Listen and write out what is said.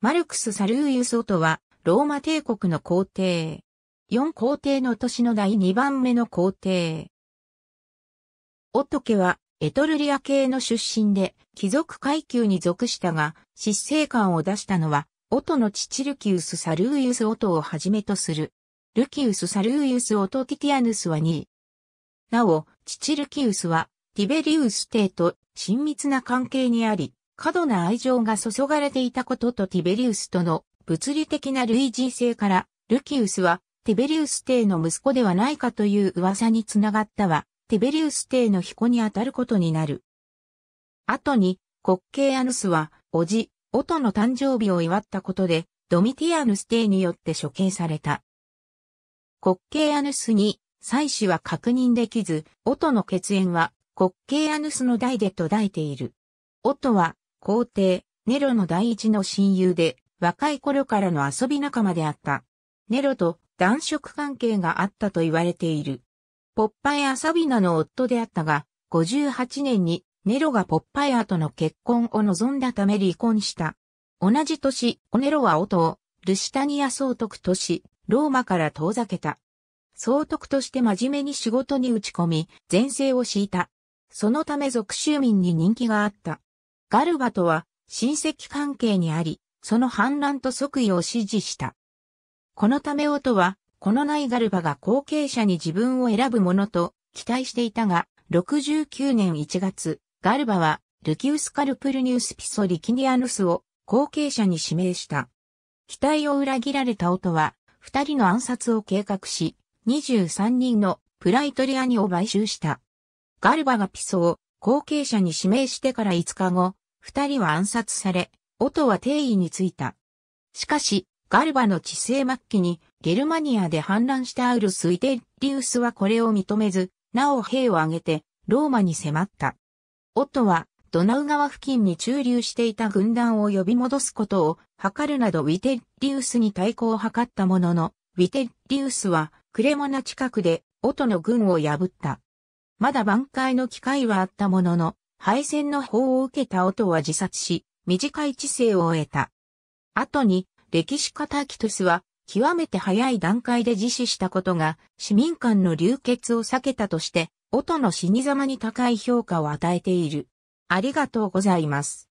マルクス・サルーユス・オトは、ローマ帝国の皇帝。四皇帝の年の第二番目の皇帝。オト家は、エトルリア系の出身で、貴族階級に属したが、執政官を出したのは、オトの父ルキウス・サルーユス・オトをはじめとする。ルキウス・サルーユス・オト・ティティアヌスは2位。なお、父ルキウスは、ティベリウス帝と親密な関係にあり、過度な愛情が注がれていたこととティベリウスとの物理的な類似性から、ルキウスはティベリウス帝の息子ではないかという噂につながったは、ティベリウス帝の彦にあたることになる。後に、国慶アヌスは、叔父、オトの誕生日を祝ったことで、ドミティアヌス帝によって処刑された。国慶アヌスに、妻子は確認できず、オトの血縁は、国慶アヌスの代で途絶えている。オトは、皇帝、ネロの第一の親友で、若い頃からの遊び仲間であった。ネロと男色関係があったと言われている。ポッパエア・サビナの夫であったが、58年にネロがポッパエアとの結婚を望んだため離婚した。同じ年、ネロは夫を、ルシタニア総督都市、ローマから遠ざけた。総督として真面目に仕事に打ち込み、前世を敷いた。そのため俗州民に人気があった。ガルバとは親戚関係にあり、その反乱と即位を支持した。このため音は、このないガルバが後継者に自分を選ぶものと期待していたが、69年1月、ガルバはルキウス・カルプルニウス・ピソ・リキニアヌスを後継者に指名した。期待を裏切られた音は、二人の暗殺を計画し、23人のプライトリアニを買収した。ガルバがピソを後継者に指名してから5日後、二人は暗殺され、オトは定位についた。しかし、ガルバの治世末期にゲルマニアで反乱したアウルス・イテリウスはこれを認めず、なお兵を挙げてローマに迫った。オトはドナウ川付近に駐留していた軍団を呼び戻すことを図るなどウィテリウスに対抗を図ったものの、ウィテリウスはクレモナ近くでオトの軍を破った。まだ挽回の機会はあったものの、敗戦の法を受けた音は自殺し、短い知性を終えた。後に、歴史家タキトスは、極めて早い段階で自死したことが、市民間の流血を避けたとして、音の死に様に高い評価を与えている。ありがとうございます。